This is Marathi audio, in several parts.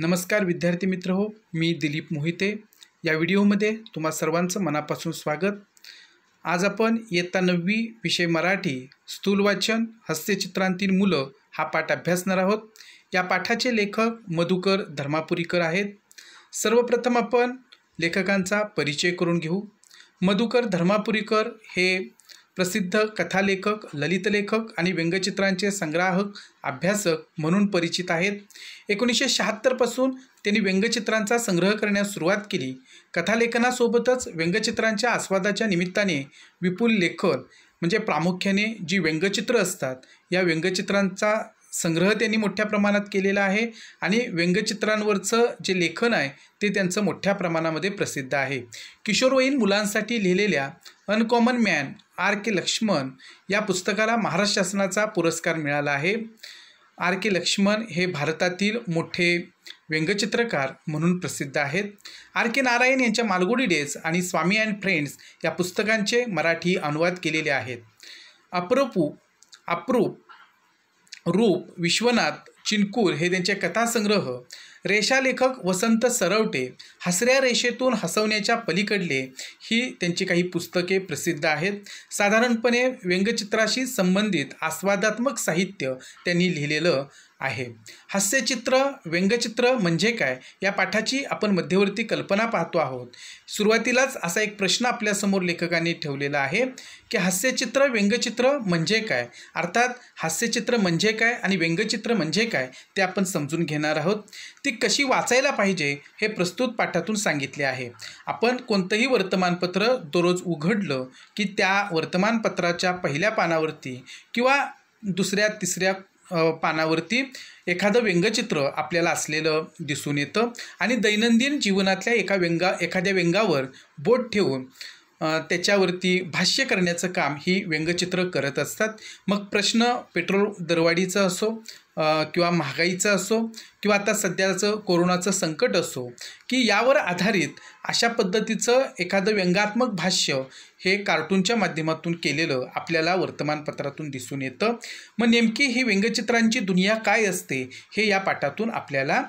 नमस्कार विद्यार्थी मित्र हो मी दिलीप मोहिते या व्हिडिओमध्ये तुम्हा सर्वांचं मनापासून स्वागत आज आपण इयत्ता नववी विषय मराठी स्थूल वाचन हस्तचित्रांतील मुलं हा पाठ अभ्यासणार आहोत या पाठाचे लेखक मधुकर धर्मापुरीकर आहेत सर्वप्रथम आपण लेखकांचा परिचय करून घेऊ मधुकर धर्मापुरीकर हे प्रसिद्ध कथालेखक ललितलेखक आणि व्यंगचित्रांचे संग्राहक अभ्यासक म्हणून परिचित आहेत एकोणीसशे शहात्तरपासून त्यांनी व्यंगचित्रांचा संग्रह करण्यास सुरुवात केली कथालेखनासोबतच व्यंगचित्रांच्या आस्वादाच्या निमित्ताने विपुल लेखन म्हणजे प्रामुख्याने जी व्यंगचित्र असतात या व्यंगचित्रांचा संग्रह त्यांनी मोठ्या प्रमाणात केलेला आहे आणि व्यंगचित्रांवरचं जे लेखन आहे ते त्यांचं मोठ्या प्रमाणामध्ये प्रसिद्ध आहे किशोरवयीन मुलांसाठी लिहिलेल्या uncommon man R K Laxman या पुस्तकाला महाराष्ट्र शासनाचा पुरस्कार मिळाला आहे आर के लक्ष्मण हे भारतातील मोठे व्यंगचित्रकार म्हणून प्रसिद्ध आहेत आर के नारायण यांच्या मालगुडी डेज आणि स्वामी अँड फ्रेंड्स या पुस्तकांचे मराठी अनुवाद केलेले आहेत अप्रोपू अप्रूप रूप विश्वनाथ चिनकूर हे त्यांचे कथासंग्रह रेषालेखक वसंत सरवटे हसऱ्या रेषेतून हसवण्याच्या पलीकडले ही त्यांची काही पुस्तके प्रसिद्ध आहेत साधारणपणे व्यंगचित्राशी संबंधित आस्वादात्मक साहित्य त्यांनी लिहिलेलं आहे हास्यचित्र व्यंगचित्र म्हणजे काय या पाठाची आपण मध्यवर्ती कल्पना पाहतो आहोत सुरुवातीलाच असा एक प्रश्न आपल्यासमोर लेखकांनी ठेवलेला आहे की हास्यचित्र व्यंगचित्र म्हणजे काय अर्थात हास्यचित्र म्हणजे काय आणि व्यंगचित्र म्हणजे काय ते आपण समजून घेणार आहोत ती कशी वाचायला पाहिजे हे प्रस्तुत पाठातून सांगितले आहे आपण कोणतंही वर्तमानपत्र दररोज उघडलं की त्या वर्तमानपत्राच्या पहिल्या पानावरती किंवा दुसऱ्या तिसऱ्या पानावरती एखादं व्यंगचित्र आपल्याला असलेलं दिसून येतं आणि दैनंदिन जीवनातल्या एका व्यंगा एखाद्या व्यंगावर बोट ठेवून त्याच्यावरती भाष्य करण्याचं काम ही व्यंगचित्र करत असतात मग प्रश्न पेट्रोल दरवाढीचा असो किंवा महागाईचं असो किंवा आता सध्याचं कोरोनाचं संकट असो की यावर आधारित अशा पद्धतीचं एखादं व्यंगात्मक भाष्य हे कार्टूनच्या माध्यमातून केलेलं आपल्याला वर्तमानपत्रातून दिसून येतं मग नेमकी ही व्यंगचित्रांची दुनिया काय असते हे या पाठातून आपल्याला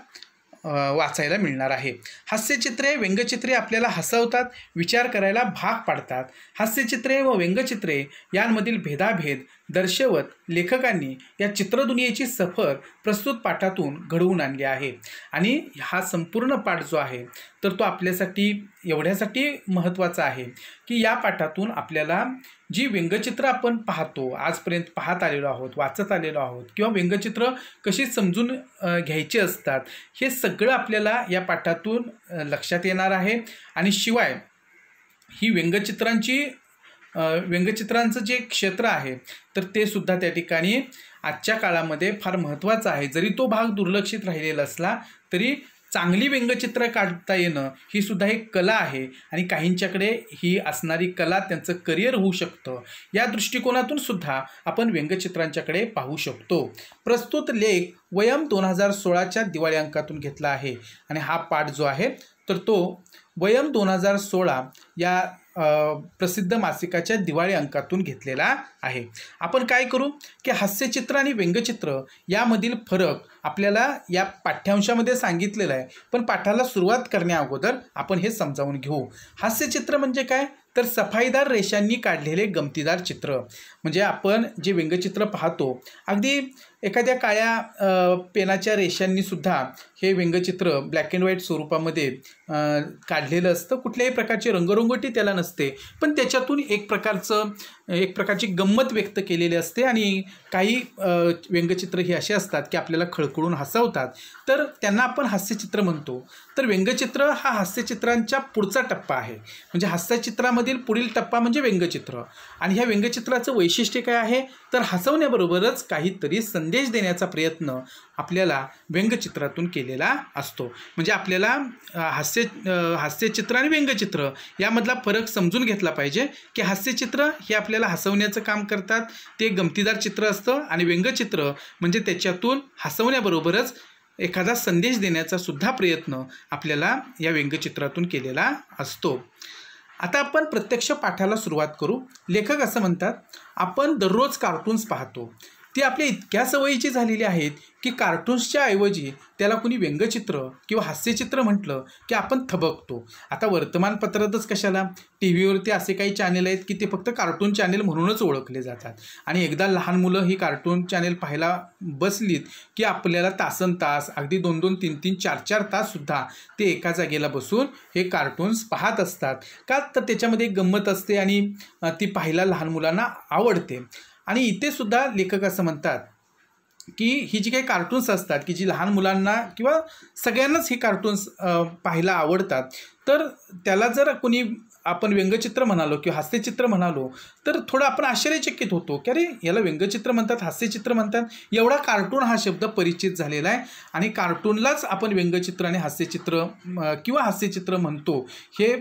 वाचायला मिळणार आहे हास्यचित्रे व्यंगचित्रे आपल्याला हसवतात विचार करायला भाग पाडतात हास्यचित्रे व व्यंगचित्रे यांमधील भेदाभेद दर्शवत लेखकांनी या चित्रदुनियेची सफर प्रस्तुत पाठातून घडवून आणली आहे आणि हा संपूर्ण पाठ जो आहे तर तो आपल्यासाठी एवढ्यासाठी महत्त्वाचा आहे की या पाठातून आपल्याला जी व्यंगचित्र आपण पाहतो आजपर्यंत पाहत आलेलो आहोत वाचत आलेलो आहोत किंवा व्यंगचित्र कशी समजून घ्यायची असतात हे सगळं आपल्याला या पाठातून लक्षात येणार आहे आणि शिवाय ही व्यंगचित्रांची व्यंगचित्रांचं जे क्षेत्र आहे तर ते सुद्धा त्या ठिकाणी आजच्या काळामध्ये फार महत्त्वाचा आहे जरी तो भाग दुर्लक्षित राहिलेला असला तरी चांगली व्यंगचित्र काढता येणं ही सुद्धा एक कला आहे आणि काहींच्याकडे ही असणारी कला त्यांचं करिअर होऊ शकतं या दृष्टिकोनातून सुद्धा आपण व्यंगचित्रांच्याकडे पाहू शकतो प्रस्तुत लेख वयम दोन हजार सोळाच्या दिवाळी अंकातून घेतला आहे आणि हा पाठ जो आहे तर तो वयम दोन हजार सोळा या प्रसिद्ध मासिकाच्या दिवाळी अंकातून घेतलेला आहे आपण काय करू की हास्यचित्र आणि व्यंगचित्र यामधील फरक आपल्याला या पाठ्यांशामध्ये सांगितलेला आहे पण पाठाला सुरुवात करण्याअगोदर आपण हे समजावून घेऊ हास्यचित्र म्हणजे काय तर सफाईदार रेषांनी काढलेले गमतीदार चित्र म्हणजे आपण जे व्यंगचित्र पाहतो अगदी एखाद्या काळ्या पेनाच्या रेषांनीसुद्धा हे व्यंगचित्र ब्लॅक अँड व्हाईट स्वरूपामध्ये काढलेलं असतं कुठल्याही प्रकारची रंगरंगोटी त्याला नसते पण त्याच्यातून एक प्रकारचं एक प्रकारची गंमत व्यक्त केलेली असते आणि काही व्यंगचित्र ही असे असतात की आपल्याला खळखळून हसवतात तर त्यांना आपण हास्यचित्र म्हणतो तर व्यंगचित्र हा हास्यचित्रांच्या पुढचा टप्पा आहे म्हणजे हास्यचित्रामध्ये चित्रकलेमधील पुढील टप्पा म्हणजे व्यंगचित्र आणि ह्या व्यंगचित्राचं वैशिष्ट्य काय आहे तर हसवण्याबरोबरच काहीतरी संदेश देण्याचा प्रयत्न आपल्याला व्यंगचित्रातून केलेला असतो म्हणजे आपल्याला हास्य हास्यचित्र आणि व्यंगचित्र यामधला फरक समजून घेतला पाहिजे की हास्यचित्र हे आपल्याला हसवण्याचं काम करतात ते गमतीदार चित्र असतं आणि व्यंगचित्र म्हणजे त्याच्यातून हसवण्याबरोबरच एखादा संदेश देण्याचा सुद्धा प्रयत्न आपल्याला या व्यंगचित्रातून केलेला असतो आता आपण प्रत्यक्ष पाठाला सुरुवात करू लेखक असं म्हणतात आपण दररोज कार्टून्स पाहतो ती आपल्या इतक्या सवयीची झालेली आहेत की कार्टून्सच्या ऐवजी त्याला कुणी व्यंगचित्र किंवा हास्यचित्र म्हटलं की आपण थबकतो आता वर्तमानपत्रातच कशाला टी व्हीवरती असे काही चॅनेल आहेत की ते फक्त कार्टून चॅनेल म्हणूनच ओळखले जातात आणि एकदा लहान मुलं ही कार्टून चॅनेल पाहायला बसलीत की आपल्याला तासन तास अगदी दोन दोन तीन तीन चार चार ताससुद्धा ते एका जागेला बसून हे कार्टून्स पाहत असतात का तर त्याच्यामध्ये गंमत असते आणि ती पाहायला लहान मुलांना आवडते आणि इथे सुद्धा लेखक असं म्हणतात की ही जी काही कार्टून्स असतात की जी लहान मुलांना किंवा सगळ्यांनाच हे कार्टून्स पाहायला आवडतात तर त्याला जर कोणी आपण व्यंगचित्र म्हणालो किंवा हास्यचित्र म्हणालो तर थोडं आपण आश्चर्यचकित होतो की अरे याला व्यंगचित्र म्हणतात हास्यचित्र म्हणतात एवढा कार्टून हा शब्द परिचित झालेला आहे आणि कार्टूनलाच आपण व्यंगचित्र आणि हास्यचित्र किंवा हास्यचित्र म्हणतो हे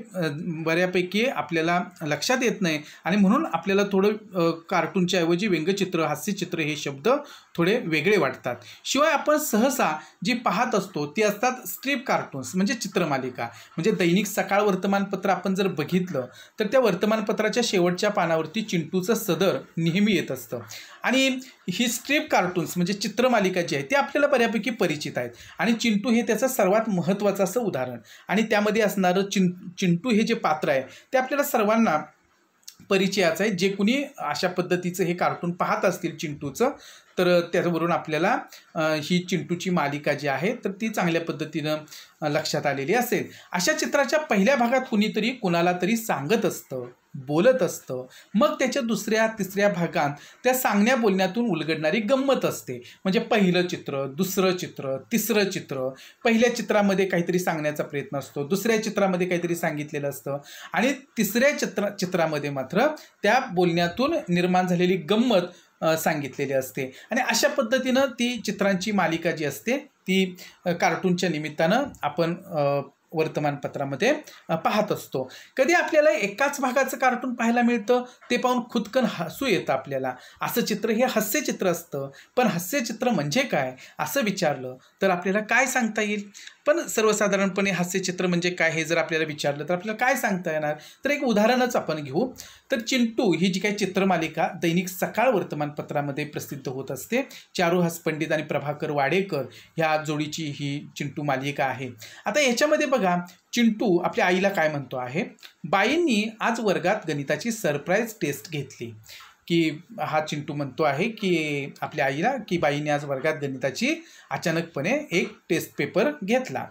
बऱ्यापैकी आपल्याला लक्षात येत नाही आणि म्हणून आपल्याला थोडं कार्टूनच्या ऐवजी व्यंगचित्र हास्यचित्र हे शब्द थोडे वेगळे वाटतात शिवाय आपण सहसा जी पाहत असतो ती असतात स्ट्रीप कार्टून्स म्हणजे चित्रमालिका म्हणजे दैनिक सकाळ वर्तमानपत्र आपण जर बघितलं तर त्या वर्तमानपत्राच्या शेवटच्या पानावरती चिंटूचं सदर नेहमी येत असतं आणि ही स्ट्रीप कार्टून्स म्हणजे चित्रमालिका जी आहे ती आपल्याला बऱ्यापैकी परिचित आहेत आणि चिंटू हे त्याचं सर्वात महत्त्वाचं असं उदाहरण आणि त्यामध्ये असणारं चिं चिंटू हे जे पात्र आहे ते आपल्याला सर्वांना परिचयाचं आहे जे कुणी अशा पद्धतीचं हे कार्टून पाहत असतील चिंटूचं तर त्यावरून आपल्याला ही चिंटूची मालिका जी आहे तर ती चांगल्या पद्धतीनं लक्षात आलेली असेल अशा चित्राच्या पहिल्या भागात कुणीतरी कुणाला तरी सांगत असतं बोलत असतं मग त्याच्या दुसऱ्या तिसऱ्या भागात त्या सांगण्या बोलण्यातून उलगडणारी गंमत असते म्हणजे पहिलं चित्र दुसरं चित्र तिसरं चित्र पहिल्या चित्रामध्ये काहीतरी सांगण्याचा प्रयत्न असतो दुसऱ्या चित्रामध्ये काहीतरी सांगितलेलं असतं आणि तिसऱ्या चित्र चित्रामध्ये मात्र त्या बोलण्यातून निर्माण झालेली गंमत सांगितलेली असते आणि अशा पद्धतीनं ती चित्रांची मालिका जी असते ती कार्टूनच्या निमित्तानं आपण वर्तमानपत्रामध्ये पाहत असतो कधी आपल्याला एकाच भागाचं कार्टून पाहायला मिळतं ते पाहून खुदकन हसू येतं आपल्याला असं चित्र हे हास्यचित्र असतं पण हास्यचित्र म्हणजे काय असं विचारलं तर आपल्याला काय सांगता येईल पण सर्वसाधारणपणे हास्यचित्र म्हणजे काय हे जर आपल्याला विचारलं तर आपल्याला काय सांगता येणार तर एक उदाहरणच आपण घेऊ तर चिंटू ही जी काही चित्रमालिका दैनिक सकाळ वर्तमानपत्रामध्ये प्रसिद्ध होत असते चारुहास पंडित आणि प्रभाकर वाडेकर ह्या जोडीची ही चिंटू मालिका आहे आता याच्यामध्ये बघा चिंटू आपल्या आईला काय म्हणतो आहे बाईंनी आज वर्गात गणिताची सरप्राईज टेस्ट घेतली की हा चिंटू म्हणतो आहे की आपल्या आईला की बाईने आज वर्गात गणिताची अचानकपणे एक टेस्ट पेपर घेतला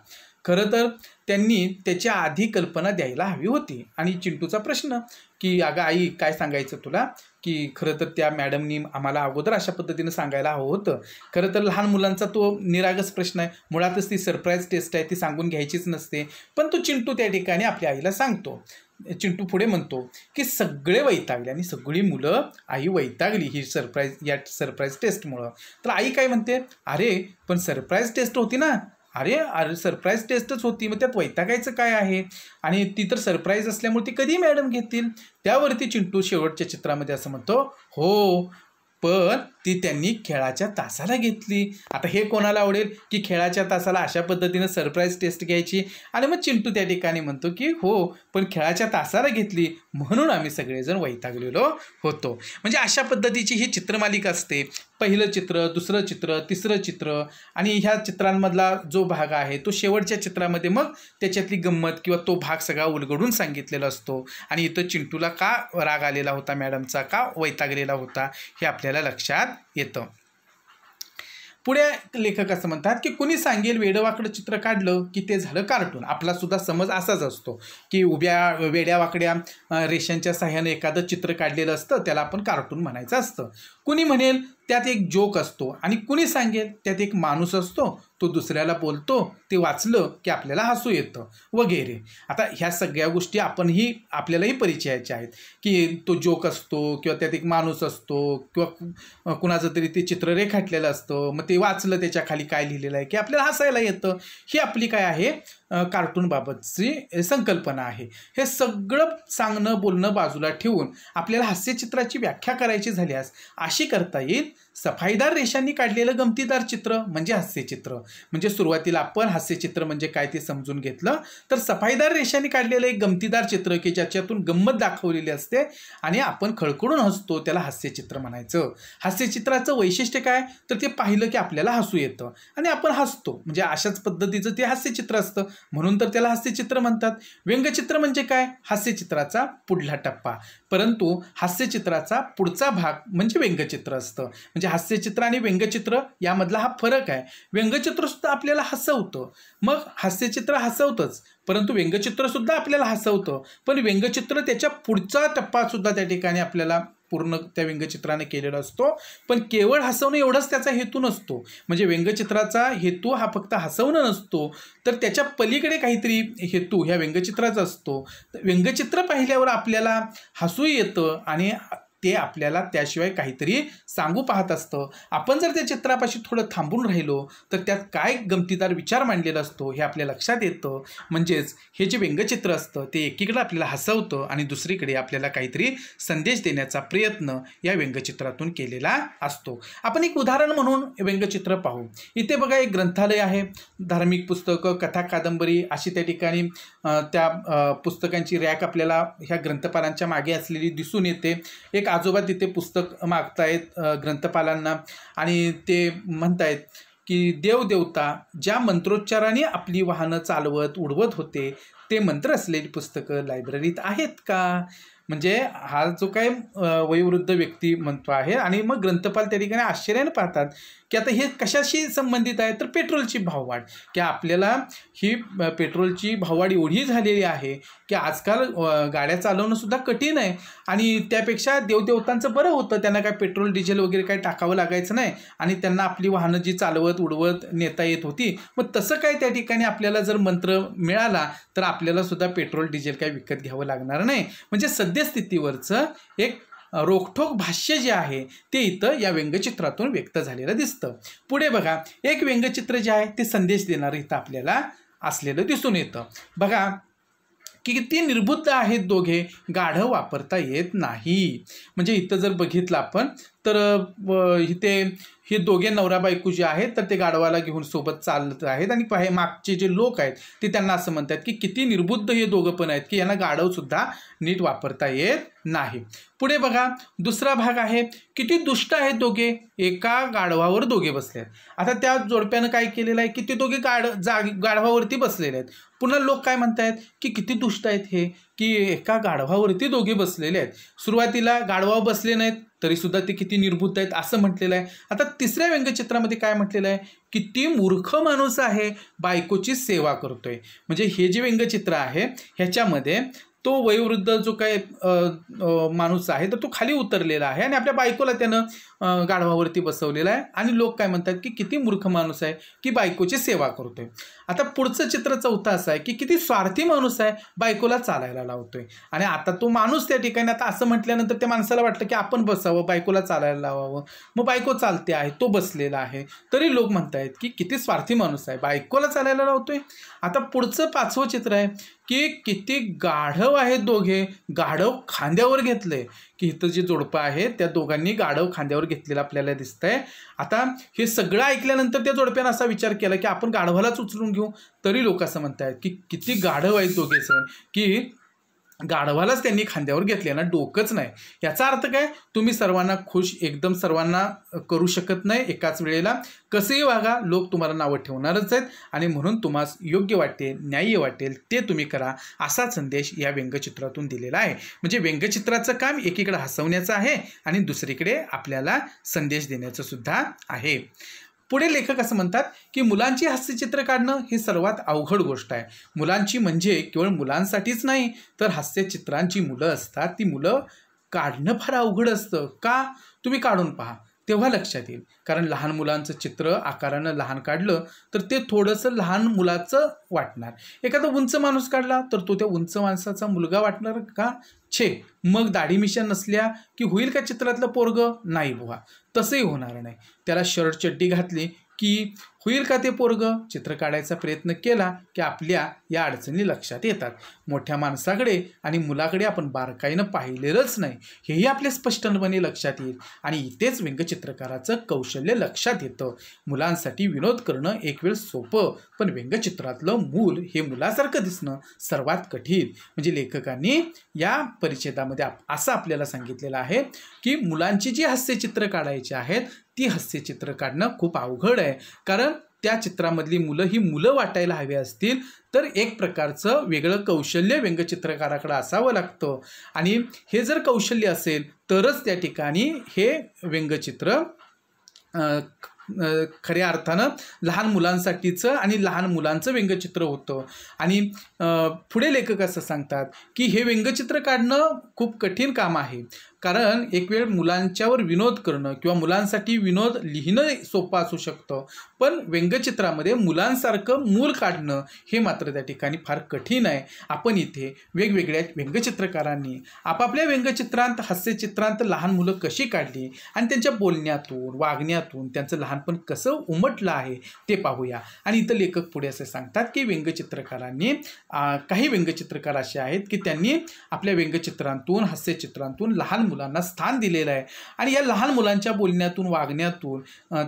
खरं तर त्यांनी त्याच्या आधी कल्पना द्यायला हवी होती आणि चिंटूचा प्रश्न की अगं आई काय सांगायचं तुला की खरं तर त्या मॅडमनी आम्हाला अगोदर अशा पद्धतीनं सांगायला हवं होतं खरं तर लहान मुलांचा तो निरागस प्रश्न आहे मुळातच ती सरप्राईज टेस्ट आहे ती सांगून घ्यायचीच नसते पण तो चिंटू त्या ठिकाणी आपल्या आईला सांगतो चिंटू पुढे म्हणतो की सगळे वैतागले आणि सगळी मुलं आई वैतागली ही सरप्राईज या सरप्राईज टेस्टमुळं तर आई काय म्हणते अरे पण सरप्राईज टेस्ट होती ना अरे अरे सरप्राईज टेस्टच होती मग त्यात वैतागायचं काय आहे आणि ती तर सरप्राईज असल्यामुळे ती कधी मॅडम घेतील त्यावरती चिंटू शेवटच्या चित्रामध्ये असं म्हणतो हो पण ती त्यांनी खेळाच्या तासाला घेतली आता हे कोणाला आवडेल की खेळाच्या तासाला अशा पद्धतीनं सरप्राईज टेस्ट घ्यायची आणि मग चिंटू त्या ठिकाणी म्हणतो की हो पण खेळाच्या तासाला घेतली म्हणून आम्ही सगळेजण वैतागलेलो होतो म्हणजे अशा पद्धतीची ही चित्रमालिका असते पहिलं चित्र दुसरं चित्र तिसरं चित्र आणि ह्या चित्रांमधला जो भाग आहे तो शेवटच्या चित्रामध्ये मग त्याच्यातली गंमत किंवा तो भाग सगळा उलगडून सांगितलेला असतो आणि इथं चिंटूला का राग आलेला होता मॅडमचा का वैतागलेला होता हे आपल्याला लक्षात येतं पुढे लेखक असं म्हणतात की कुणी सांगेल वेडवाकडं चित्र काढलं की ते झालं कार्टून आपला सुद्धा समज असाच असतो की उभ्या वेड्यावाकड्या रेषांच्या साह्यानं एखादं चित्र काढलेलं असतं त्याला आपण कार्टून म्हणायचं असतं कुणी म्हणेल त्यात एक जोक असतो आणि कुणी सांगेल त्यात एक माणूस असतो तो दुसऱ्याला बोलतो ते वाचलं की आपल्याला हसू येतं वगैरे आता ह्या सगळ्या गोष्टी आपणही आपल्यालाही परिचयाच्या आहेत की तो जोक असतो किंवा त्यात एक माणूस असतो किंवा कुणाचं तरी ते चित्र रेखाटलेलं असतं मग ते वाचलं त्याच्या खाली काय लिहिलेलं आहे की आपल्याला हसायला येतं ही आपली काय आहे कार्टूनबाबतची संकल्पना आहे हे सगळं सांगणं बोलणं बाजूला ठेवून आपल्याला हास्यचित्राची व्याख्या करायची झाल्यास अशी करता येईल सफाईदार रेषांनी काढलेलं गमतीदार चित्र म्हणजे हास्यचित्र म्हणजे सुरुवातीला आपण हास्यचित्र म्हणजे काय ते समजून घेतलं तर सफाईदार रेषाने काढलेलं एक गमतीदार चित्र की ज्याच्यातून गंमत दाखवलेली असते आणि आपण खळखळून हसतो त्याला हास्यचित्र म्हणायचं हास्यचित्राचं वैशिष्ट्य काय तर ते पाहिलं की आपल्याला हसू येतं आणि आपण हसतो म्हणजे अशाच पद्धतीचं ते हास्यचित्र असतं म्हणून तर त्याला हास्यचित्र म्हणतात व्यंगचित्र म्हणजे काय हास्यचित्राचा पुढला टप्पा परंतु हास्यचित्राचा पुढचा भाग म्हणजे व्यंगचित्र असतं म्हणजे हास्यचित्र आणि व्यंगचित्र यामधला हा फरक आहे व्यंगचित्र व्यंगचित्रसुद्धा आपल्याला हसवतं मग हास्यचित्र हसवतंच परंतु व्यंगचित्रसुद्धा आपल्याला हसवतं पण व्यंगचित्र त्याच्या पुढचा टप्पासुद्धा त्या ठिकाणी आपल्याला पूर्ण त्या व्यंगचित्राने केलेला असतो पण केवळ हसवणं एवढाच त्याचा हेतू नसतो म्हणजे व्यंगचित्राचा हेतू हा फक्त हसवणं नसतो तर त्याच्या पलीकडे काहीतरी हेतू ह्या व्यंगचित्राचा असतो व्यंगचित्र पाहिल्यावर आपल्याला हसू येतं आणि ते आपल्याला त्याशिवाय काहीतरी सांगू पाहत असतं आपण जर त्या चित्रापाशी थोडं थांबून राहिलो तर त्यात काय गमतीदार विचार मांडलेला असतो हे आपल्या लक्षात येतं म्हणजेच हे जे व्यंगचित्र असतं ते एकीकडे आपल्याला हसवतं आणि दुसरीकडे आपल्याला काहीतरी संदेश देण्याचा प्रयत्न या व्यंगचित्रातून केलेला असतो आपण एक उदाहरण म्हणून व्यंगचित्र पाहू इथे बघा एक ग्रंथालय आहे धार्मिक पुस्तकं कथा कादंबरी अशी त्या ठिकाणी त्या पुस्तकांची रॅक आपल्याला ह्या ग्रंथपालांच्या मागे असलेली दिसून येते एक आजोबा तिथे पुस्तक मागतायत ग्रंथपालांना आणि ते म्हणतायत की देवदेवता ज्या मंत्रोच्चाराने आपली वाहनं चालवत उडवत होते ते मंत्र असलेली पुस्तकं लायब्ररीत आहेत का म्हणजे हा जो काय वयोवृद्ध व्यक्ती म्हणतो आहे आणि मग ग्रंथपाल त्या ठिकाणी आश्चर्याने पाहतात की आता हे कशाशी संबंधित आहे तर पेट्रोलची भाववाढ की आपल्याला ही पेट्रोलची भाववाढ एवढी झालेली आहे की आजकाल गाड्या चालवणंसुद्धा कठीण आहे आणि त्यापेक्षा देवदेवतांचं बरं होतं त्यांना काय पेट्रोल डिझेल वगैरे काय टाकावं लागायचं नाही आणि त्यांना आपली वाहनं जी चालवत उडवत नेता येत होती मग तसं काय त्या ठिकाणी आपल्याला जर मंत्र मिळाला तर आपल्याला सुद्धा पेट्रोल डिझेल काय विकत घ्यावं लागणार नाही म्हणजे सध्या सद्यस्थितीवरचं एक रोखठोक भाष्य जे आहे ते इथं या व्यंगचित्रातून व्यक्त झालेलं दिसतं पुढे बघा एक व्यंगचित्र जे आहे ते संदेश देणारं इथं आपल्याला असलेलं दिसून येतं बघा की किती निर्बुद्ध आहेत दोघे गाढव वापरता येत नाही म्हणजे इथं जर बघितलं आपण तर इथे हे दोघे नवरा बायको जे आहेत तर ते गाढवाला घेऊन सोबत चालत आहेत आणि पाहे मागचे जे लोक आहेत ते त्यांना असं म्हणतात की किती निर्बुद्ध हे दोघं पण आहेत की यांना गाढवसुद्धा नीट वापरता येत नाही पुढे बघा दुसरा भाग आहे किती दुष्ट आहेत दोघे एका गाढवावर दोघे बसले आहेत आता त्या जोडप्यानं काय केलेलं आहे की ते दोघे गाढ जा गाढवावरती बसलेले आहेत पुन्हा लोक काय आहेत की किती दुष्ट आहेत हे की एका गाढवावरती दोघे बसलेले आहेत सुरुवातीला गाढवा बसले नाहीत तरी सुद्धा ते किती निर्बुद्ध आहेत असं म्हटलेलं आहे आता तिसऱ्या व्यंगचित्रामध्ये काय म्हटलेलं आहे किती मूर्ख माणूस आहे बायकोची सेवा करतोय म्हणजे हे जे व्यंगचित्र आहे ह्याच्यामध्ये तो वयोवृद्ध जो काय माणूस आहे तर तो खाली उतरलेला आहे आणि आपल्या बायकोला त्यानं गाढवावरती बसवलेला आहे आणि लोक काय म्हणतात की किती मूर्ख माणूस आहे की बायकोची सेवा आहे आता पुढचं चित्र चौथा असं आहे की किती स्वार्थी माणूस आहे बायकोला चालायला लावतोय आणि आता तो माणूस त्या ठिकाणी आता असं म्हटल्यानंतर त्या माणसाला वाटलं की आपण बसावं बायकोला चालायला लावावं मग बायको चालते आहे तो बसलेला आहे तरी लोक म्हणतायत की किती स्वार्थी माणूस आहे बायकोला चालायला लावतोय आता पुढचं पाचवं चित्र आहे की किती गाढव आहेत दोघे गाढव खांद्यावर घेतले की इथं जे जोडपं आहे त्या दोघांनी गाढव खांद्यावर घेतलेलं आपल्याला दिसतंय आता हे सगळं ऐकल्यानंतर त्या जोडप्यानं असा विचार केला की आपण गाढवालाच उचलून घेऊ तरी लोक असं म्हणत आहेत की किती गाढव आहेत दोघे सण की गाढवालाच त्यांनी खांद्यावर घेतलेला डोकंच नाही याचा अर्थ काय तुम्ही सर्वांना खुश एकदम सर्वांना करू शकत नाही एकाच वेळेला कसंही वागा लोक तुम्हाला नावं ठेवणारच आहेत आणि म्हणून तुम्हाला योग्य वाटेल न्याय्य वाटेल ते तुम्ही करा असा संदेश या व्यंगचित्रातून दिलेला आहे म्हणजे व्यंगचित्राचं काम एकीकडे हसवण्याचं आहे आणि दुसरीकडे आपल्याला संदेश देण्याचं सुद्धा आहे पुढे लेखक असं म्हणतात की मुलांची हास्यचित्र काढणं हे सर्वात अवघड गोष्ट आहे मुलांची म्हणजे केवळ मुलांसाठीच नाही तर हास्यचित्रांची मुलं असतात ती मुलं काढणं फार अवघड असतं का तुम्ही काढून पहा तेव्हा लक्षात येईल कारण लहान मुलांचं चित्र आकारानं लहान काढलं तर ते थोडंसं लहान मुलाचं वाटणार एखादा उंच माणूस काढला तर तो त्या उंच माणसाचा मुलगा वाटणार का छे मग दाढी मिशा नसल्या की होईल का चित्रातलं पोरग नाही बुवा तसंही होणार नाही त्याला शर्ट चड्डी घातली की होईल का ते पोरग चित्र काढायचा प्रयत्न केला की आपल्या या अडचणी लक्षात येतात मोठ्या माणसाकडे आणि मुलाकडे आपण बारकाईनं पाहिलेलंच नाही हेही आपल्या स्पष्टपणे लक्षात येईल आणि इथेच व्यंगचित्रकाराचं कौशल्य लक्षात येतं मुलांसाठी विनोद करणं एक वेळ सोपं पण व्यंगचित्रातलं मूल हे मुलासारखं दिसणं सर्वात कठीण म्हणजे लेखकांनी या परिच्छेदामध्ये आप असं आपल्याला सांगितलेलं आहे की मुलांची जी हास्यचित्र काढायची आहेत ती हास्यचित्र काढणं खूप अवघड आहे कारण त्या चित्रामधली मुलं ही मुलं वाटायला हवी असतील तर एक प्रकारचं वेगळं कौशल्य व्यंगचित्रकाराकडं असावं लागतं आणि हे जर कौशल्य असेल तरच त्या ठिकाणी हे व्यंगचित्र खऱ्या अर्थानं लहान मुलांसाठीचं आणि लहान मुलांचं व्यंगचित्र होतं आणि पुढे लेखक असं सांगतात की हे व्यंगचित्र काढणं खूप कठीण काम आहे कारण एक वेळ मुलांच्यावर विनोद करणं किंवा मुलांसाठी विनोद लिहिणं सोपं असू शकतं पण व्यंगचित्रामध्ये मुलांसारखं मूल काढणं हे मात्र त्या ठिकाणी फार कठीण आहे आपण इथे वेगवेगळ्या व्यंगचित्रकारांनी आपापल्या व्यंगचित्रांत हास्यचित्रांत लहान मुलं कशी काढली आणि त्यांच्या बोलण्यातून वागण्यातून त्यांचं लहानपण कसं उमटलं आहे ते पाहूया आणि इथं लेखक पुढे असे सांगतात की व्यंगचित्रकारांनी काही व्यंगचित्रकार असे आहेत की त्यांनी आपल्या व्यंगचित्रांतून हास्यचित्रांतून लहान मुलांना स्थान दिलेलं आहे आणि या लहान मुलांच्या बोलण्यातून वागण्यातून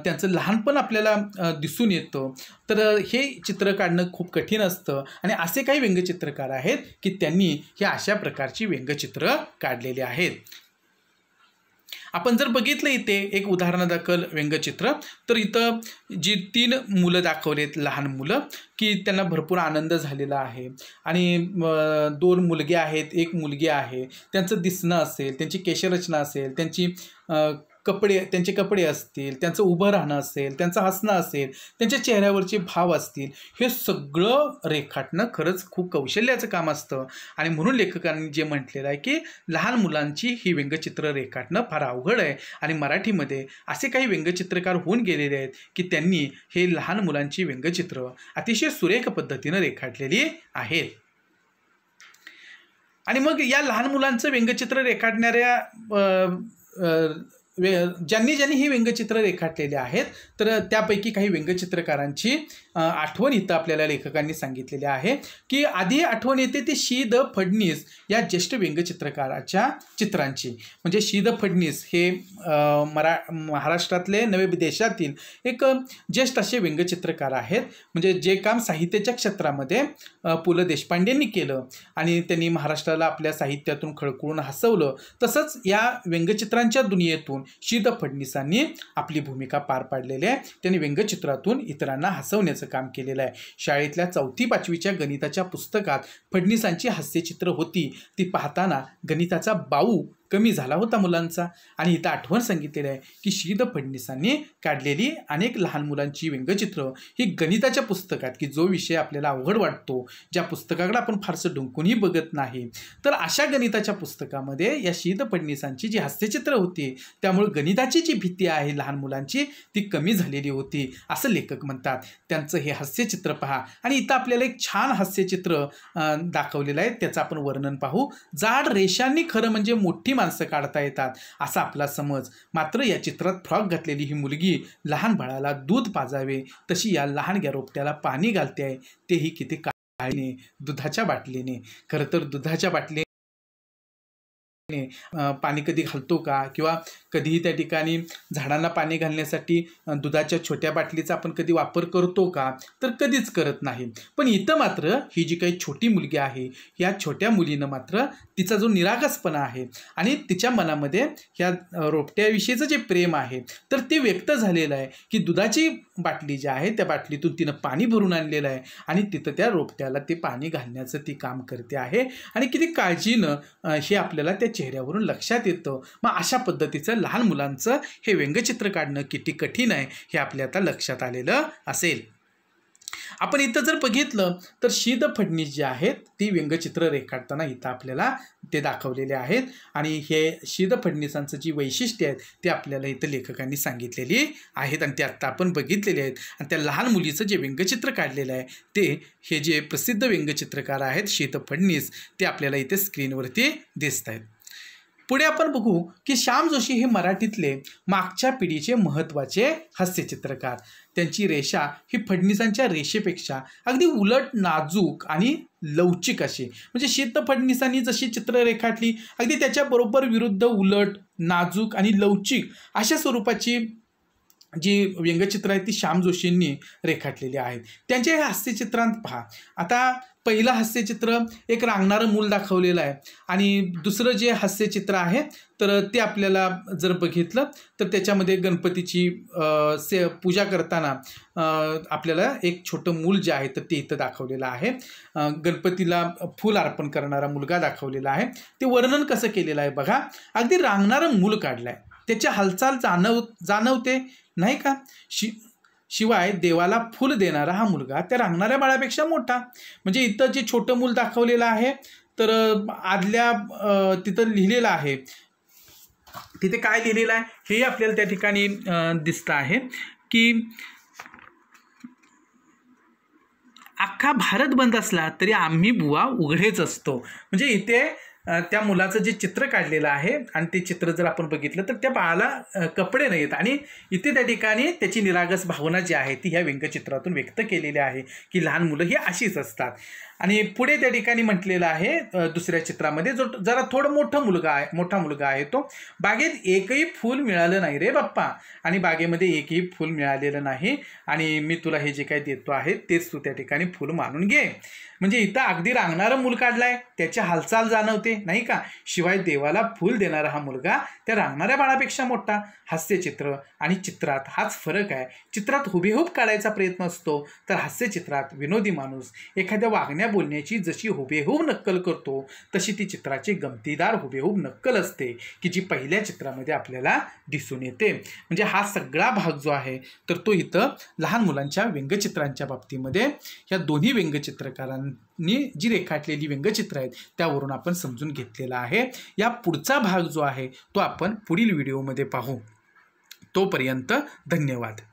त्यांचं लहानपण आपल्याला दिसून येतं तर हे चित्र काढणं खूप कठीण असतं आणि असे काही व्यंगचित्रकार आहेत की त्यांनी हे अशा प्रकारची व्यंगचित्र काढलेली आहेत आपण जर बघितलं इथे एक उदाहरणादाखल दाखल व्यंगचित्र तर इथं जी तीन मुलं दाखवलेत लहान मुलं की त्यांना भरपूर आनंद झालेला आहे आणि दोन मुलगे आहेत एक मुलगी आहे त्यांचं दिसणं असेल त्यांची केशरचना असेल त्यांची कपडे त्यांचे कपडे असतील त्यांचं उभं राहणं असेल त्यांचं हसणं असेल त्यांच्या चेहऱ्यावरचे भाव असतील हे सगळं रेखाटणं खरंच खूप कौशल्याचं काम असतं आणि म्हणून लेखकांनी जे म्हटलेलं आहे की लहान मुलांची ही व्यंगचित्र रेखाटणं फार अवघड आहे आणि मराठीमध्ये असे काही व्यंगचित्रकार होऊन गेलेले आहेत की त्यांनी हे लहान मुलांची व्यंगचित्र अतिशय सुरेख पद्धतीनं रेखाटलेली आहेत आणि मग या लहान मुलांचं व्यंगचित्र रेखाटणाऱ्या वे ज्यांनी ज्यांनी ही व्यंगचित्र रेखाटलेली आहेत तर त्यापैकी काही व्यंगचित्रकारांची आठवण इथं आपल्याला लेखकांनी सांगितलेली आहे की आधी आठवण येते ती शी द फडणीस या ज्येष्ठ व्यंगचित्रकाराच्या चित्रांची म्हणजे शी द फडणीस हे मरा महाराष्ट्रातले नवे देशातील एक ज्येष्ठ असे व्यंगचित्रकार आहेत म्हणजे जे काम साहित्याच्या क्षेत्रामध्ये पु ल देशपांडेंनी केलं आणि त्यांनी महाराष्ट्राला आपल्या साहित्यातून खळकळून हसवलं तसंच या व्यंगचित्रांच्या दुनियेतून शीत फडणीसांनी आपली भूमिका पार पाडलेली आहे त्यांनी व्यंगचित्रातून इतरांना हसवण्याचं काम केलेलं आहे शाळेतल्या चौथी पाचवीच्या गणिताच्या पुस्तकात फडणीसांची हास्यचित्र होती ती पाहताना गणिताचा बाऊ कमी झाला होता मुलांचा आणि इथं आठवण सांगितलेली आहे की शीद फडणीसांनी काढलेली अनेक लहान मुलांची व्यंगचित्र ही गणिताच्या पुस्तकात की जो विषय आपल्याला अवघड वाटतो ज्या पुस्तकाकडे आपण फारसं डुंकूनही बघत नाही तर अशा गणिताच्या पुस्तकामध्ये या शीद फडणीसांची जी हास्यचित्र होती त्यामुळे गणिताची जी भीती आहे लहान मुलांची ती कमी झालेली होती असं लेखक म्हणतात त्यांचं हे हास्यचित्र पहा आणि इथं आपल्याला एक छान हास्यचित्र दाखवलेलं आहे त्याचं आपण वर्णन पाहू जाड रेषांनी खरं म्हणजे मोठी माणसं काढता येतात असा आपला समज मात्र या चित्रात फ्रॉक घातलेली ही मुलगी लहान बाळाला दूध पाजावे तशी या लहान रोपट्याला पाणी घालते आहे तेही किती काळीने दुधाच्या बाटलीने खरं तर दुधाच्या बाटली पाणी कधी घालतो का किंवा कधीही त्या ठिकाणी झाडांना पाणी घालण्यासाठी दुधाच्या छोट्या बाटलीचा आपण कधी वापर करतो का तर कधीच करत नाही पण इथं मात्र ही जी काही छोटी मुलगी आहे या छोट्या मुलीनं मात्र तिचा जो निरागसपणा आहे आणि तिच्या मनामध्ये ह्या रोपट्याविषयीचं जे प्रेम आहे तर ते व्यक्त झालेलं आहे की दुधाची बाटली जी आहे त्या बाटलीतून तिनं पाणी भरून आणलेलं आहे आणि तिथं त्या रोपट्याला ते पाणी घालण्याचं ती काम करते आहे आणि किती काळजीनं हे आपल्याला त्या चेहऱ्यावरून लक्षात येतं मग अशा पद्धतीचं लहान मुलांचं हे व्यंगचित्र काढणं किती कठीण आहे हे आपल्या आता लक्षात आलेलं असेल आपण इथं जर बघितलं तर शीद फडणीस जी आहेत ती व्यंगचित्र रेखाटताना इथं आपल्याला ते दाखवलेले आहेत आणि हे शीद फडणीसांचं जी वैशिष्ट्य आहेत ते आपल्याला इथं लेखकांनी सांगितलेली आहेत आणि ते आत्ता आपण बघितलेले आहेत आणि त्या लहान मुलीचं जे व्यंगचित्र काढलेलं आहे ते हे जे प्रसिद्ध व्यंगचित्रकार आहेत शीत फडणीस ते आपल्याला इथे स्क्रीनवरती दिसत आहेत पुढे आपण बघू की श्याम जोशी हे मराठीतले मागच्या पिढीचे महत्त्वाचे हास्यचित्रकार त्यांची रेषा ही फडणीसांच्या रेषेपेक्षा अगदी उलट नाजूक आणि लवचिक असे म्हणजे शेत फडणीसांनी जशी चित्र रेखाटली अगदी त्याच्याबरोबर विरुद्ध उलट नाजूक आणि लवचिक अशा स्वरूपाची जी व्यंगचित्र आहेत ती श्याम जोशींनी रेखाटलेली आहेत त्यांच्या हे हास्यचित्रांत पहा आता पहिलं हास्यचित्र एक रांगणारं मूल दाखवलेलं आहे आणि दुसरं जे हास्यचित्र आहे तर ते आपल्याला जर बघितलं तर त्याच्यामध्ये गणपतीची से पूजा करताना आपल्याला एक छोटं मूल जे आहे तर ते इथं दाखवलेलं आहे गणपतीला फूल अर्पण करणारा मुलगा दाखवलेला आहे ते वर्णन कसं केलेलं आहे बघा अगदी रांगणारं मूल काढलं आहे त्याची हालचाल जाणव जाणवते नाही का शि शिवाय देवाला फुल देणारा हा मुलगा त्या रांगणाऱ्या बाळापेक्षा मोठा म्हणजे इथं जे छोटं मूल दाखवलेलं आहे तर आदल्या तिथं लिहिलेलं आहे तिथे काय लिहिलेलं आहे हे आपल्याला त्या ठिकाणी दिसतं आहे की अख्खा भारत बंद असला तरी आम्ही बुवा उघडेच असतो म्हणजे इथे त्या मुलाचं जे चित्र काढलेलं आहे आणि ते चित्र जर आपण बघितलं तर त्या बाळाला कपडे नाहीत आणि इथे त्या ठिकाणी त्याची निरागस भावना जी आहे ती ह्या व्यंगचित्रातून व्यक्त केलेली आहे की लहान मुलं ही अशीच असतात आणि पुढे त्या ठिकाणी म्हटलेलं आहे दुसऱ्या चित्रामध्ये जो जरा थोडं मोठं मुलगा आहे मोठा मुलगा आहे तो बागेत एकही फूल मिळालं नाही रे बाप्पा आणि बागेमध्ये एकही फूल मिळालेलं नाही आणि मी तुला हे जे काही देतो आहे तेच तू त्या ठिकाणी फूल मानून घे म्हणजे इथं अगदी रांगणारं मूल काढलाय त्याची हालचाल जाणवते नाही का शिवाय देवाला फूल देणारा हा मुलगा त्या रांगणाऱ्या बाळापेक्षा मोठा हास्यचित्र आणि चित्रात हाच फरक आहे चित्रात हुबेहूब काढायचा प्रयत्न असतो तर हास्यचित्रात विनोदी माणूस एखाद्या वागण्या त्याच्या बोलण्याची जशी हुबेहूब नक्कल करतो तशी ती चित्राची गमतीदार हुबेहूब नक्कल असते की जी पहिल्या चित्रामध्ये आपल्याला दिसून येते म्हणजे हा सगळा भाग जो आहे तर तो इथं लहान मुलांच्या व्यंगचित्रांच्या बाबतीमध्ये या दोन्ही व्यंगचित्रकारांनी जी रेखाटलेली व्यंगचित्र आहेत त्यावरून आपण समजून घेतलेला आहे या पुढचा भाग जो आहे तो आपण पुढील व्हिडिओमध्ये पाहू तोपर्यंत धन्यवाद